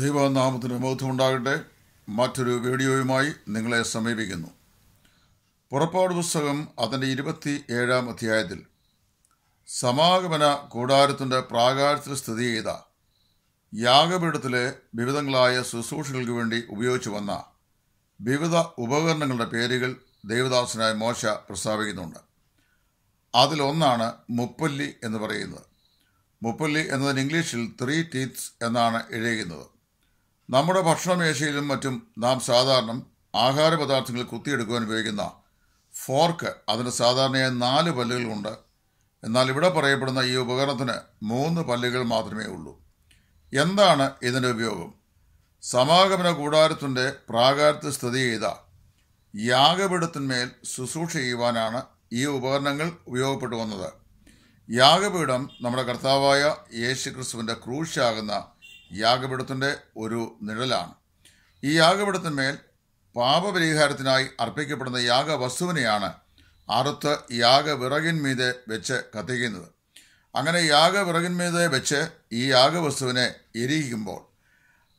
ദൈവനാമത്തിന് ബോധമുണ്ടാകട്ടെ മറ്റൊരു വീഡിയോയുമായി നിങ്ങളെ സമീപിക്കുന്നു പുറപ്പാട് പുസ്തകം അതിൻ്റെ ഇരുപത്തി ഏഴാം അധ്യായത്തിൽ സമാഗമന കൂടാരത്തിൻ്റെ പ്രാകാരത്തിൽ സ്ഥിതി ചെയ്ത യാഗപീഠത്തിലെ വിവിധങ്ങളായ ശുശ്രൂഷകൾക്ക് വേണ്ടി ഉപയോഗിച്ചു വന്ന വിവിധ ഉപകരണങ്ങളുടെ പേരുകൾ ദേവദാസനായ മോശ പ്രസ്താവിക്കുന്നുണ്ട് അതിലൊന്നാണ് മുപ്പല്ലി എന്ന് പറയുന്നത് മുപ്പല്ലി എന്നതിന് ഇംഗ്ലീഷിൽ ത്രീ ടീത്ത്സ് എന്നാണ് എഴുതിയിരിക്കുന്നത് നമ്മുടെ ഭക്ഷണമേശയിലും മറ്റും നാം സാധാരണ ആഹാരപദാർത്ഥങ്ങൾ കുത്തിയെടുക്കുവാൻ ഉപയോഗിക്കുന്ന ഫോർക്ക് അതിന് സാധാരണയായി നാല് പല്ലുകളുണ്ട് എന്നാൽ ഇവിടെ പറയപ്പെടുന്ന ഈ ഉപകരണത്തിന് മൂന്ന് പല്ലുകൾ മാത്രമേ ഉള്ളൂ എന്താണ് ഇതിൻ്റെ ഉപയോഗം സമാഗമന കൂടാരത്തിൻ്റെ പ്രാകാരത്ത് സ്ഥിതി ചെയ്ത യാഗപീഠത്തിന്മേൽ ശുശ്രൂഷ ചെയ്യുവാനാണ് ഈ ഉപകരണങ്ങൾ ഉപയോഗപ്പെട്ടു വന്നത് യാഗപീഠം നമ്മുടെ കർത്താവായ യേശുക്രിസ്തുവിൻ്റെ ക്രൂശാകുന്ന യാഗപീഠത്തിൻ്റെ ഒരു നിഴലാണ് ഈ യാഗപീഠത്തിന്മേൽ പാപപരിഹാരത്തിനായി അർപ്പിക്കപ്പെടുന്ന യാഗവസ്തുവിനെയാണ് അറുത്ത് യാഗവിറകിന്മീതെ വെച്ച് കത്തിക്കുന്നത് അങ്ങനെ യാഗവിറകിന്മീതെ വെച്ച് ഈ യാഗവസ്തുവിനെ എരിയിക്കുമ്പോൾ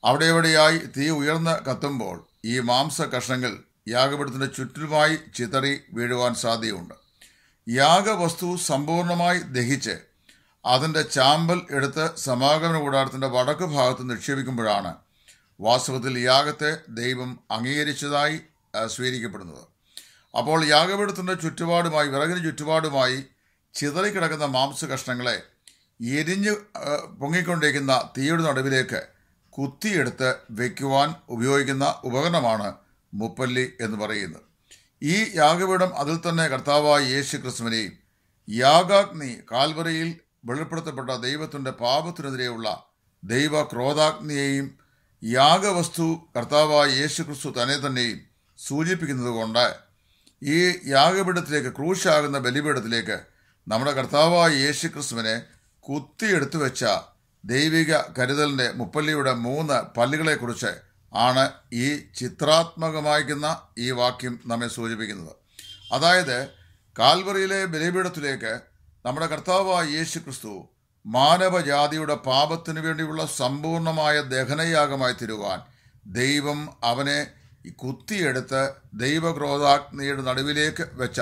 അവിടെ എവിടെയായി തീ ഉയർന്ന് കത്തുമ്പോൾ ഈ മാംസ കഷ്ണങ്ങൾ യാഗപീഠത്തിൻ്റെ ചുറ്റുമായി ചിതറി വീഴുവാൻ സാധ്യതയുണ്ട് യാഗവസ്തു സമ്പൂർണമായി ദഹിച്ച് അതിൻ്റെ ചാമ്പൽ എടുത്ത് സമാഗമന കൂടാരത്തിൻ്റെ വടക്ക് ഭാഗത്ത് നിക്ഷേപിക്കുമ്പോഴാണ് വാസ്തവത്തിൽ യാഗത്തെ ദൈവം അംഗീകരിച്ചതായി സ്വീകരിക്കപ്പെടുന്നത് അപ്പോൾ യാഗപീഠത്തിൻ്റെ ചുറ്റുപാടുമായി വിറകിന് ചുറ്റുപാടുമായി ചിതറിക്കിടക്കുന്ന മാംസ കഷ്ണങ്ങളെ എരിഞ്ഞ് പൊങ്ങിക്കൊണ്ടിരിക്കുന്ന തീയുടെ നടുവിലേക്ക് കുത്തിയെടുത്ത് വയ്ക്കുവാൻ ഉപയോഗിക്കുന്ന ഉപകരണമാണ് മുപ്പല്ലി എന്ന് പറയുന്നത് ഈ യാഗപീഠം അതിൽ തന്നെ കർത്താവായ യേശു ക്രിസ്മനെയും യാഗാഗ്നി കാൽവരയിൽ വെളിപ്പെടുത്തപ്പെട്ട ദൈവത്തിൻ്റെ പാപത്തിനെതിരെയുള്ള ദൈവ ക്രോധാഗ്നിയെയും യാഗവസ്തു കർത്താവായ യേശുക്രിസ്തു തന്നെ തന്നെയും സൂചിപ്പിക്കുന്നതുകൊണ്ട് ഈ യാഗപീഠത്തിലേക്ക് ക്രൂശാകുന്ന ബലിപീഠത്തിലേക്ക് നമ്മുടെ കർത്താവായ ക്രിസ്തുവിനെ കുത്തിയെടുത്തു വെച്ച ദൈവിക കരുതലിൻ്റെ മുപ്പല്ലിയുടെ മൂന്ന് പല്ലുകളെക്കുറിച്ച് ആണ് ഈ ചിത്രാത്മകമായിക്കുന്ന ഈ വാക്യം നമ്മെ സൂചിപ്പിക്കുന്നത് അതായത് കാൽവറിയിലെ ബലിപീഠത്തിലേക്ക് നമ്മുടെ കർത്താവായ യേശു ക്രിസ്തു മാനവജാതിയുടെ പാപത്തിനു വേണ്ടിയുള്ള സമ്പൂർണമായ ദഹനയാഗമായി തീരുവാൻ ദൈവം അവനെ കുത്തിയെടുത്ത് ദൈവക്രോധാഗ്നിയുടെ നടുവിലേക്ക് വെച്ച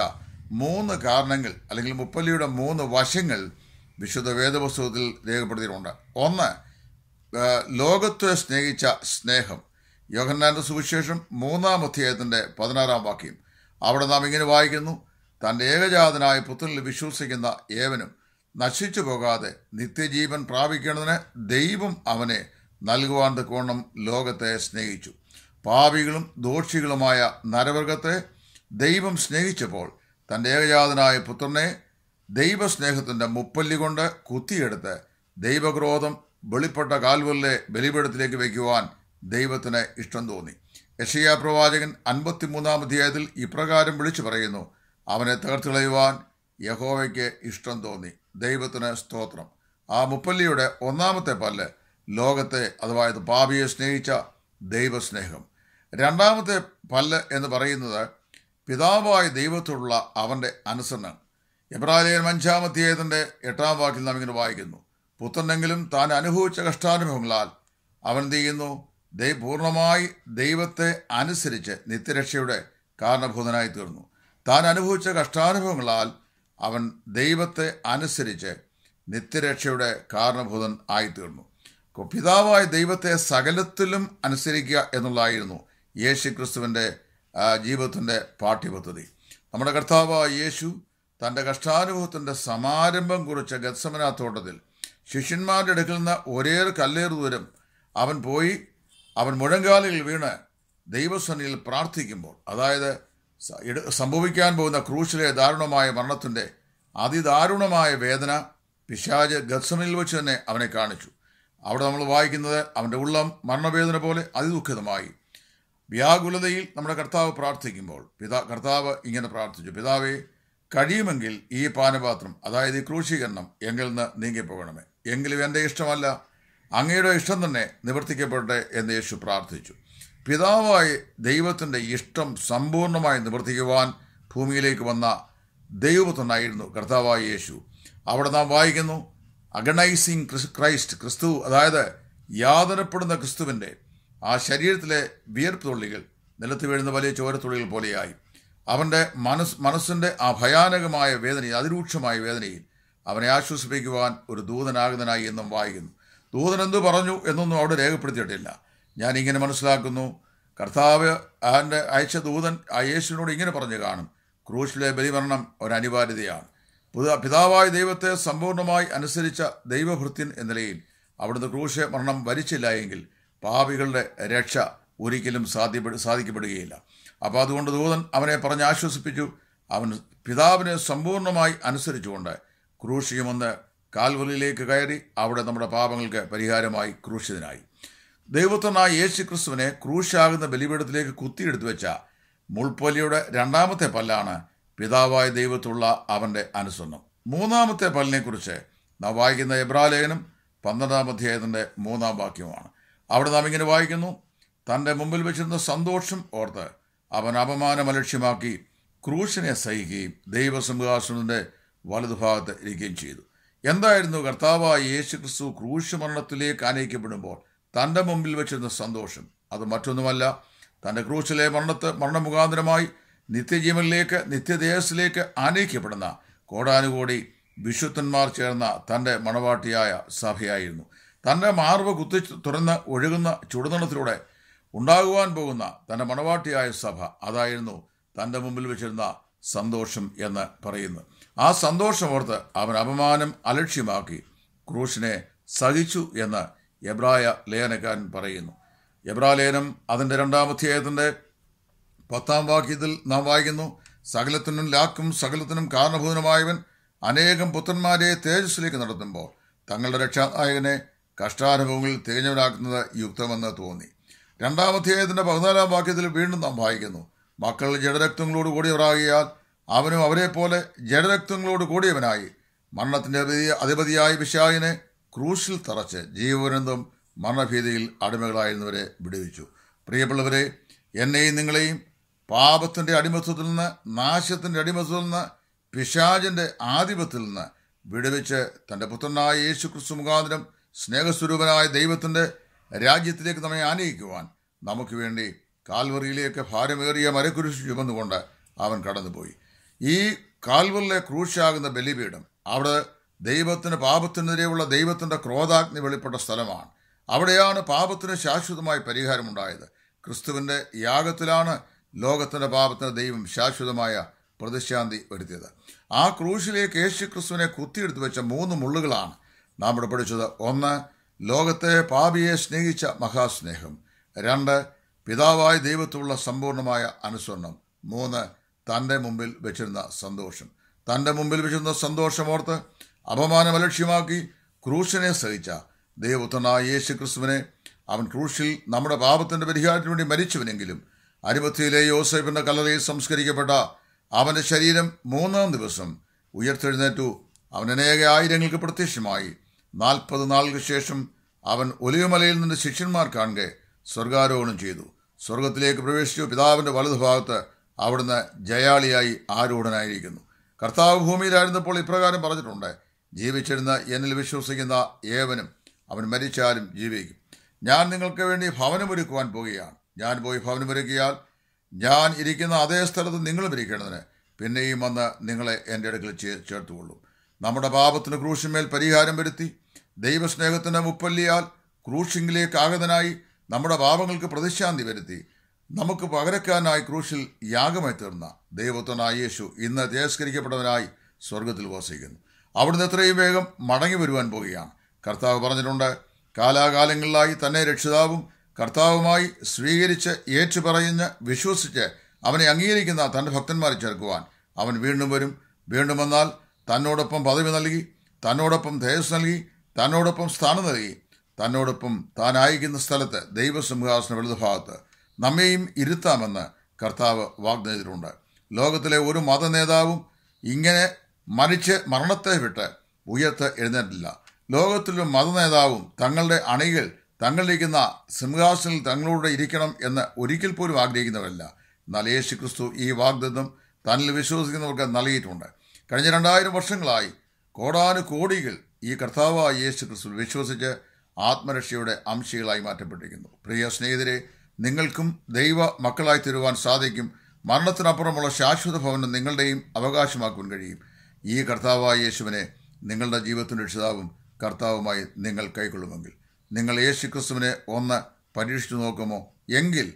മൂന്ന് കാരണങ്ങൾ അല്ലെങ്കിൽ മുപ്പല്ലിയുടെ മൂന്ന് വശങ്ങൾ വിശുദ്ധ വേദപുസ്തകത്തിൽ രേഖപ്പെടുത്തിയിട്ടുണ്ട് ഒന്ന് ലോകത്തെ സ്നേഹിച്ച സ്നേഹം യോഹന്നാന്റെ സുവിശേഷം മൂന്നാം അധ്യായത്തിൻ്റെ പതിനാറാം വാക്യം അവിടെ നാം ഇങ്ങനെ വായിക്കുന്നു തൻ്റെ ഏകജാതനായ പുത്രനിൽ വിശ്വസിക്കുന്ന ഏവനും നശിച്ചു പോകാതെ നിത്യജീവൻ പ്രാപിക്കുന്നതിന് ദൈവം അവനെ നൽകുവാൻ തക്കോണം ലോകത്തെ സ്നേഹിച്ചു പാപികളും ദോഷികളുമായ നരവർഗത്തെ ദൈവം സ്നേഹിച്ചപ്പോൾ തൻ്റെ ഏകജാതനായ പുത്രനെ ദൈവസ്നേഹത്തിൻ്റെ മുപ്പല്ലി കൊണ്ട് കുത്തിയെടുത്ത് ദൈവക്രോധം വെളിപ്പെട്ട കാൽവല്ലെ ബലിപീഠത്തിലേക്ക് വയ്ക്കുവാൻ ദൈവത്തിന് ഇഷ്ടം തോന്നി യഷിയ പ്രവാചകൻ അൻപത്തിമൂന്നാം അധ്യായത്തിൽ ഇപ്രകാരം വിളിച്ചു പറയുന്നു അവനെ തകർത്തിളയുവാൻ യഹോവയ്ക്ക് ഇഷ്ടം തോന്നി ദൈവത്തിന് സ്തോത്രം ആ മുപ്പല്ലിയുടെ ഒന്നാമത്തെ പല്ല് ലോകത്തെ അഥവാ പാപിയെ സ്നേഹിച്ച ദൈവസ്നേഹം രണ്ടാമത്തെ പല്ല് എന്ന് പറയുന്നത് പിതാവായ ദൈവത്തോടുള്ള അവൻ്റെ അനുസരണം എബ്രാലിയൻ അഞ്ചാമത്തേതിൻ്റെ എട്ടാം വാക്കിൽ നാം ഇങ്ങനെ വായിക്കുന്നു പുത്രനെങ്കിലും താൻ അനുഭവിച്ച കഷ്ടാനുഭവങ്ങളാൽ അവൻ എന്ത് ചെയ്യുന്നു പൂർണ്ണമായി ദൈവത്തെ അനുസരിച്ച് നിത്യരക്ഷയുടെ കാരണഭൂതനായി തീർന്നു താൻ അനുഭവിച്ച കഷ്ടാനുഭവങ്ങളാൽ അവൻ ദൈവത്തെ അനുസരിച്ച് നിത്യരക്ഷയുടെ കാരണഭൂതൻ ആയിത്തീർന്നു പിതാവായ ദൈവത്തെ സകലത്തിലും അനുസരിക്കുക എന്നുള്ളതായിരുന്നു യേശു ക്രിസ്തുവിൻ്റെ ജീവിതത്തിൻ്റെ പാഠ്യപദ്ധതി നമ്മുടെ കർത്താവായ യേശു തൻ്റെ കഷ്ടാനുഭവത്തിൻ്റെ സമാരംഭം കുറിച്ച ഗത്സമനാത്തോട്ടത്തിൽ ശിഷ്യന്മാരുടെ അടുക്കൽ നിന്ന് ഒരേ കല്ലേറ് ദൂരം അവൻ പോയി അവൻ മുഴങ്കാലിൽ വീണ് ദൈവസ്വനിയിൽ പ്രാർത്ഥിക്കുമ്പോൾ അതായത് സംഭവിക്കാൻ പോകുന്ന ക്രൂശിലെ ദാരുണമായ മരണത്തിൻ്റെ അതിദാരുണമായ വേദന പിശാജ് ഗത്സണിൽ വെച്ച് തന്നെ അവനെ കാണിച്ചു അവിടെ നമ്മൾ വായിക്കുന്നത് അവൻ്റെ ഉള്ളം മരണവേദന പോലെ അതിദുഖിതമായി വ്യാകുലതയിൽ നമ്മുടെ കർത്താവ് പ്രാർത്ഥിക്കുമ്പോൾ പിതാ കർത്താവ് ഇങ്ങനെ പ്രാർത്ഥിച്ചു പിതാവേ കഴിയുമെങ്കിൽ ഈ പാനപാത്രം അതായത് ഈ ക്രൂശീകരണം എങ്കിൽ നിന്ന് നീങ്ങിപ്പോകണമേ എങ്കിലും എൻ്റെ ഇഷ്ടമല്ല അങ്ങയുടെ ഇഷ്ടം തന്നെ നിവർത്തിക്കപ്പെടട്ടെ എന്ന് യേശു പ്രാർത്ഥിച്ചു പിതാവായ ദൈവത്തിൻ്റെ ഇഷ്ടം സമ്പൂർണ്ണമായി നിവർത്തിക്കുവാൻ ഭൂമിയിലേക്ക് വന്ന ദൈവപുത്രനായിരുന്നു കർത്താവായ യേശു അവിടെ നാം വായിക്കുന്നു അഗണൈസിങ് ക്രൈസ്റ്റ് ക്രിസ്തു അതായത് യാതനപ്പെടുന്ന ക്രിസ്തുവിൻ്റെ ആ ശരീരത്തിലെ തുള്ളികൾ നിലത്ത് വീഴുന്ന വലിയ ചോരത്തുള്ളികൾ പോലെയായി അവൻ്റെ മനസ് മനസ്സിൻ്റെ ആ ഭയാനകമായ വേദനയിൽ അതിരൂക്ഷമായ വേദനയിൽ അവനെ ആശ്വസിപ്പിക്കുവാൻ ഒരു ദൂതനാകുതനായി എന്നും വായിക്കുന്നു ദൂതൻ പറഞ്ഞു എന്നൊന്നും അവിടെ രേഖപ്പെടുത്തിയിട്ടില്ല ഞാനിങ്ങനെ മനസ്സിലാക്കുന്നു കർത്താവ് അവൻ്റെ അയച്ച ദൂതൻ ആ യേശുവിനോട് ഇങ്ങനെ പറഞ്ഞു കാണും ക്രൂശിലെ ബലിമരണം ഒരനിവാര്യതയാണ് പുതിയ പിതാവായ ദൈവത്തെ സമ്പൂർണ്ണമായി അനുസരിച്ച ദൈവഭൃത്യൻ എന്ന നിലയിൽ അവിടുന്ന് ക്രൂശ മരണം വരിച്ചില്ല എങ്കിൽ പാപികളുടെ രക്ഷ ഒരിക്കലും സാധ്യപ്പെടു സാധിക്കപ്പെടുകയില്ല അപ്പോൾ അതുകൊണ്ട് ദൂതൻ അവനെ പറഞ്ഞ് ആശ്വസിപ്പിച്ചു അവൻ പിതാവിനെ സമ്പൂർണ്ണമായി അനുസരിച്ചുകൊണ്ട് ക്രൂശിയുമൊന്ന് കാൽവലിയിലേക്ക് കയറി അവിടെ നമ്മുടെ പാപങ്ങൾക്ക് പരിഹാരമായി ക്രൂശിതനായി ദൈവത്വനായ യേശു ക്രിസ്തുവിനെ ക്രൂശാകുന്ന ബലിപീഠത്തിലേക്ക് കുത്തിയെടുത്തു വെച്ച മുൾപ്പൊലിയുടെ രണ്ടാമത്തെ പല്ലാണ് പിതാവായ ദൈവത്തുള്ള അവൻ്റെ അനുസരണം മൂന്നാമത്തെ പല്ലിനെക്കുറിച്ച് നാം വായിക്കുന്ന എബ്രാലേഖനം പന്ത്രണ്ടാം അധ്യായത്തിൻ്റെ മൂന്നാം വാക്യമാണ് അവിടെ നാം ഇങ്ങനെ വായിക്കുന്നു തൻ്റെ മുമ്പിൽ വെച്ചിരുന്ന സന്തോഷം ഓർത്ത് അവൻ അപമാനം അലക്ഷ്യമാക്കി ക്രൂശിനെ സഹിക്കുകയും ദൈവസിംഹാസനത്തിൻ്റെ വലതുഭാഗത്ത് ഇരിക്കുകയും ചെയ്തു എന്തായിരുന്നു കർത്താവായ യേശു ക്രിസ്തു ക്രൂശ് മരണത്തിലേക്ക് അനയിക്കപ്പെടുമ്പോൾ തൻ്റെ മുമ്പിൽ വെച്ചിരുന്ന സന്തോഷം അത് മറ്റൊന്നുമല്ല തൻ്റെ ക്രൂശിലെ മരണത്തെ മരണമുഖാന്തരമായി നിത്യജീവനിലേക്ക് നിത്യദേശത്തിലേക്ക് ആനയിക്കപ്പെടുന്ന കോടാനുകോടി വിശുദ്ധന്മാർ ചേർന്ന തൻ്റെ മണവാട്ടിയായ സഭയായിരുന്നു തൻ്റെ മാർവ് കുത്തി തുറന്ന് ഒഴുകുന്ന ചുടുതണത്തിലൂടെ ഉണ്ടാകുവാൻ പോകുന്ന തൻ്റെ മണവാട്ടിയായ സഭ അതായിരുന്നു തൻ്റെ മുമ്പിൽ വെച്ചിരുന്ന സന്തോഷം എന്ന് പറയുന്നു ആ സന്തോഷം ഓർത്ത് അവൻ അപമാനം അലക്ഷ്യമാക്കി ക്രൂശിനെ സഹിച്ചു എന്ന് എബ്രായ ലേഖനക്കാരൻ പറയുന്നു എബ്രാ ലേഖനം അതിൻ്റെ രണ്ടാമധ്യായത്തിൻ്റെ പത്താം വാക്യത്തിൽ നാം വായിക്കുന്നു സകലത്തിനും ലാക്കും സകലത്തിനും കാരണഭൂതനുമായവൻ അനേകം പുത്രന്മാരെ തേജസ്സിലേക്ക് നടത്തുമ്പോൾ തങ്ങളുടെ രക്ഷാനായകനെ കഷ്ടാനുഭവങ്ങളിൽ തികഞ്ഞവനാക്കുന്നത് യുക്തമെന്ന് തോന്നി രണ്ടാമധ്യായത്തിൻ്റെ പതിനാലാം വാക്യത്തിൽ വീണ്ടും നാം വായിക്കുന്നു മക്കൾ ജഡരക്തങ്ങളോട് കൂടിയവരാകിയാൽ അവനും അവരെപ്പോലെ ജഡരക്തങ്ങളോട് കൂടിയവനായി മരണത്തിൻ്റെ അധിപതിയായി വിശാഖിനെ ക്രൂശിൽ തറച്ച് ജീവപര്യന്തം മരണഭീതിയിൽ അടിമകളായിരുന്നവരെ വിടുവിച്ചു പ്രിയപ്പെട്ടവരെ എന്നെയും നിങ്ങളെയും പാപത്തിൻ്റെ അടിമത്വത്തിൽ നിന്ന് നാശത്തിൻ്റെ അടിമത്വത്തിൽ നിന്ന് പിശാജിൻ്റെ ആധിപത്യത്തിൽ നിന്ന് വിടുവിച്ച് തൻ്റെ പുത്രനായ യേശു ക്രിസ്തു മുഖാന്തരം സ്നേഹസ്വരൂപനായ ദൈവത്തിൻ്റെ രാജ്യത്തിലേക്ക് നമ്മെ ആനയിക്കുവാൻ നമുക്ക് വേണ്ടി കാൽവറിയിലേക്ക് ഭാരമേറിയ മരക്കുരിശ് ചുമന്നുകൊണ്ട് അവൻ കടന്നുപോയി ഈ കാൽവറിലെ ക്രൂശാകുന്ന ബലിപീഠം അവിടെ ദൈവത്തിന് പാപത്തിനെതിരെയുള്ള ദൈവത്തിൻ്റെ ക്രോധാഗ്നി വെളിപ്പെട്ട സ്ഥലമാണ് അവിടെയാണ് പാപത്തിന് ശാശ്വതമായ പരിഹാരമുണ്ടായത് ക്രിസ്തുവിൻ്റെ യാഗത്തിലാണ് ലോകത്തിൻ്റെ പാപത്തിന് ദൈവം ശാശ്വതമായ പ്രതിശാന്തി വരുത്തിയത് ആ ക്രൂശിലേക്ക് യേശു ക്രിസ്തുവിനെ കുത്തിയെടുത്ത് വെച്ച മൂന്ന് മുള്ളുകളാണ് നാം ഇവിടെ പഠിച്ചത് ഒന്ന് ലോകത്തെ പാപിയെ സ്നേഹിച്ച മഹാസ്നേഹം രണ്ട് പിതാവായ ദൈവത്തുള്ള സമ്പൂർണ്ണമായ അനുസരണം മൂന്ന് തൻ്റെ മുമ്പിൽ വെച്ചിരുന്ന സന്തോഷം തൻ്റെ മുമ്പിൽ വെച്ചിരുന്ന സന്തോഷമോർത്ത് അപമാനമലക്ഷ്യമാക്കി ക്രൂശനെ സഹിച്ച ദൈവപുത്രനായ യേശു ക്രിസ്തുവിനെ അവൻ ക്രൂശിൽ നമ്മുടെ പാപത്തിൻ്റെ പരിഹാരത്തിന് വേണ്ടി മരിച്ചുവെങ്കിലും അരുപത്തിയിലെ യോസഫിൻ്റെ കല്ലറയിൽ സംസ്കരിക്കപ്പെട്ട അവൻ്റെ ശരീരം മൂന്നാം ദിവസം ഉയർത്തെഴുന്നേറ്റു അവൻ അനേക ആയിരങ്ങൾക്ക് പ്രത്യക്ഷമായി നാൽപ്പത് നാളുകൾക്ക് ശേഷം അവൻ ഒലിവുമലയിൽ നിന്ന് ശിഷ്യന്മാർ കാണുക സ്വർഗാരോഹണം ചെയ്തു സ്വർഗത്തിലേക്ക് പ്രവേശിച്ചു പിതാവിൻ്റെ വലതുഭാഗത്ത് അവിടുന്ന് ജയാളിയായി ആരൂഢനായിരിക്കുന്നു കർത്താവ് ഭൂമിയിലായിരുന്നപ്പോൾ ഇപ്രകാരം പറഞ്ഞിട്ടുണ്ട് ജീവിച്ചിരുന്ന എന്നിൽ വിശ്വസിക്കുന്ന ഏവനും അവൻ മരിച്ചാലും ജീവിക്കും ഞാൻ നിങ്ങൾക്ക് വേണ്ടി ഭവനമൊരുക്കുവാൻ പോകുകയാണ് ഞാൻ പോയി ഭവനമൊരുക്കിയാൽ ഞാൻ ഇരിക്കുന്ന അതേ സ്ഥലത്ത് നിങ്ങളും ഇരിക്കേണ്ടതിന് പിന്നെയും വന്ന് നിങ്ങളെ എൻ്റെ അടുക്കൽ ചേർത്തുകൊള്ളും നമ്മുടെ പാപത്തിന് ക്രൂശിന്മേൽ പരിഹാരം വരുത്തി ദൈവസ്നേഹത്തിന് മുപ്പല്ലിയാൽ ക്രൂശിങ്ങിലേക്ക് ആഗതനായി നമ്മുടെ പാപങ്ങൾക്ക് പ്രതിശാന്തി വരുത്തി നമുക്ക് പകരക്കാനായി ക്രൂശിൽ യാഗമായി തീർന്ന ദൈവത്തനായ യേശു ഇന്ന് തിരസ്കരിക്കപ്പെട്ടവനായി സ്വർഗത്തിൽ വസിക്കുന്നു അവിടുന്ന് എത്രയും വേഗം മടങ്ങി വരുവാൻ പോവുകയാണ് കർത്താവ് പറഞ്ഞിട്ടുണ്ട് കാലാകാലങ്ങളിലായി തന്നെ രക്ഷിതാവും കർത്താവുമായി സ്വീകരിച്ച് ഏറ്റുപറഞ്ഞ് വിശ്വസിച്ച് അവനെ അംഗീകരിക്കുന്ന തൻ്റെ ഭക്തന്മാരെ ചേർക്കുവാൻ അവൻ വീണ്ടും വരും വീണ്ടും വന്നാൽ തന്നോടൊപ്പം പദവി നൽകി തന്നോടൊപ്പം തേജസ് നൽകി തന്നോടൊപ്പം സ്ഥാനം നൽകി തന്നോടൊപ്പം താൻ അയക്കുന്ന സ്ഥലത്ത് ദൈവസിംഹാസന വലുതുഭാഗത്ത് നമ്മെയും ഇരുത്താമെന്ന് കർത്താവ് വാഗ്ദാനിച്ചിട്ടുണ്ട് ലോകത്തിലെ ഒരു മതനേതാവും ഇങ്ങനെ മരിച്ച് മരണത്തെ വിട്ട് ഉയർത്ത് എഴുന്നേറ്റില്ല ലോകത്തിലും നേതാവും തങ്ങളുടെ അണികൾ തങ്ങളിരിക്കുന്ന സിംഹാസനിൽ തങ്ങളോട് ഇരിക്കണം എന്ന് ഒരിക്കൽ പോലും ആഗ്രഹിക്കുന്നവരല്ല എന്നാൽ യേശു ക്രിസ്തു ഈ വാഗ്ദത്തം തന്നിൽ വിശ്വസിക്കുന്നവർക്ക് നൽകിയിട്ടുണ്ട് കഴിഞ്ഞ രണ്ടായിരം വർഷങ്ങളായി കോടാനു കോടികൾ ഈ കർത്താവായ യേശു ക്രിസ്തു വിശ്വസിച്ച് ആത്മരക്ഷയുടെ അംശികളായി മാറ്റപ്പെട്ടിരിക്കുന്നു പ്രിയ സ്നേഹിതരെ നിങ്ങൾക്കും ദൈവ മക്കളായി തീരുവാൻ സാധിക്കും മരണത്തിനപ്പുറമുള്ള ശാശ്വത ഭവനം നിങ്ങളുടെയും അവകാശമാക്കുവാൻ കഴിയും ഈ കർത്താവായ യേശുവിനെ നിങ്ങളുടെ ജീവിതത്തിൻ്റെ രക്ഷിതാവും കർത്താവുമായി നിങ്ങൾ കൈക്കൊള്ളുമെങ്കിൽ നിങ്ങൾ യേശു ക്രിസ്തുവിനെ ഒന്ന് പരീക്ഷിച്ചു നോക്കുമോ എങ്കിൽ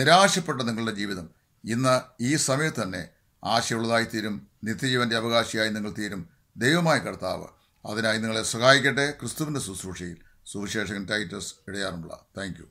നിരാശപ്പെട്ട നിങ്ങളുടെ ജീവിതം ഇന്ന് ഈ സമയത്ത് തന്നെ ആശയുള്ളതായിത്തീരും നിത്യജീവൻ്റെ അവകാശിയായി നിങ്ങൾ തീരും ദൈവമായ കർത്താവ് അതിനായി നിങ്ങളെ സഹായിക്കട്ടെ ക്രിസ്തുവിൻ്റെ ശുശ്രൂഷയിൽ സുവിശേഷകൻ ടൈറ്റസ് ഇടയാറുമുള്ള താങ്ക്